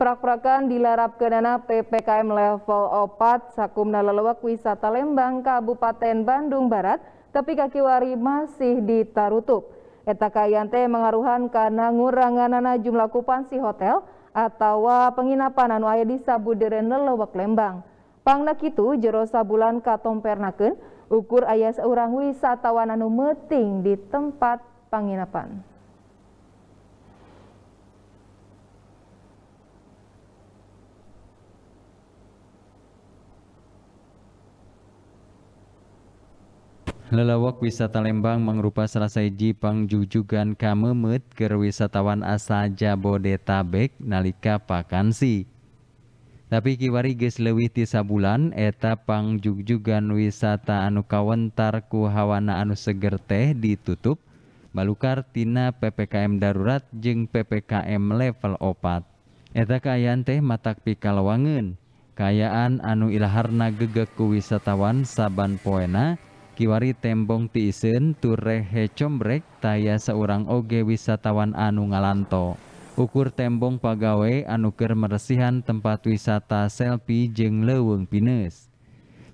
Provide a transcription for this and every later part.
Prak-prakan dilarap kenana PPKM level 4 Sakumna Lelewak Wisata Lembang Kabupaten Bandung Barat tapi wari masih ditarutup. Eta kayante mengaruhan karena nguranganana jumlah kupansi hotel atau penginapan anu aya di Sabuderen Lelewak Lembang. Pangnak kitu jero sabulan katompernakeun ukur ayas seorang wisatawan anu meting di tempat penginapan. leok wisata Lembang menrupa selesai Jipangjujugan Kamemut ke wisatawan asa Jabodetabek Nalika Pakansi. Ta kiwari ges lewih tisa bulan eta Pang Jugjugan wisata anu kawentarku Hawana anu seger teh ditutup Baluartina PppKM darurat jeung PppKM level opat. Eta Kaayaan teh matak Pikawangen, Kaayaan anu Iilahharna gegeku wisatawan Saban poena, Kiwari tembong tiisen turehe combrek taya seorang oge wisatawan anu ngalanto. Ukur tembong Pagawe anuker meresihan tempat wisata selfie jeng leweng pines.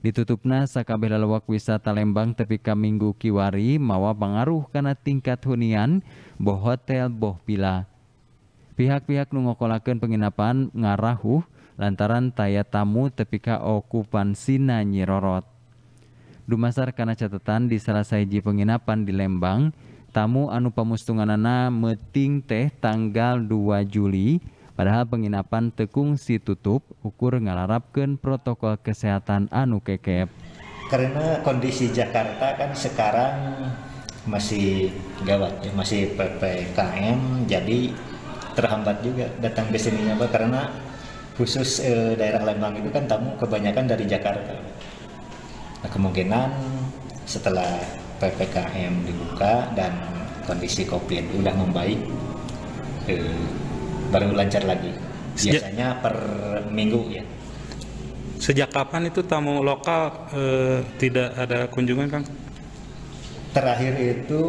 Ditutupna sakabeh lalawak wisata Lembang tepi Minggu Kiwari mawa pengaruh karena tingkat hunian boh hotel boh pila. Pihak-pihak nungokolakan penginapan ngarahuh lantaran taya tamu tepika ka okupansina nyirorot. Dumasar karena catatan di salah saiji penginapan di Lembang, tamu anu pamustunganana meting teh tanggal 2 Juli, padahal penginapan tekung si tutup ukur ngalarapkan protokol kesehatan anu kekep. Karena kondisi Jakarta kan sekarang masih gawat ya, masih PPKM jadi terhambat juga datang ke sini karena khusus eh, daerah Lembang itu kan tamu kebanyakan dari Jakarta. Nah, kemungkinan setelah PPKM dibuka dan kondisi COVID sudah membaik eh, baru lancar lagi biasanya per minggu ya Sejak kapan itu tamu lokal eh, tidak ada kunjungan, Kang? Terakhir itu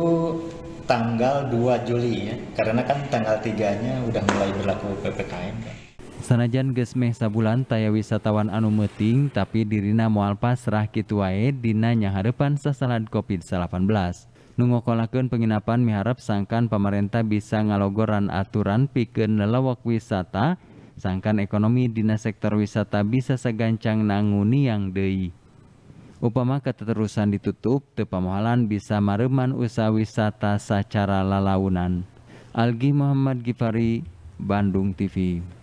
tanggal 2 Juli ya, karena kan tanggal 3-nya udah mulai berlaku PPKM. Ya. Sanajan gesmeh sabulan taya wisatawan anu meting tapi dirina mual pasrah kitu wae dina nyaharepan kopi COVID-19. Nungokolakeun penginapan miharap sangkan pemerintah bisa ngalogoran aturan pikir lelawak wisata, sangkan ekonomi dina sektor wisata bisa segancang nanguni yang deui. Upama keterusan ditutup, tepamohalan bisa mareman usaha wisata secara lalaunan. Algi Muhammad Gifari, Bandung TV.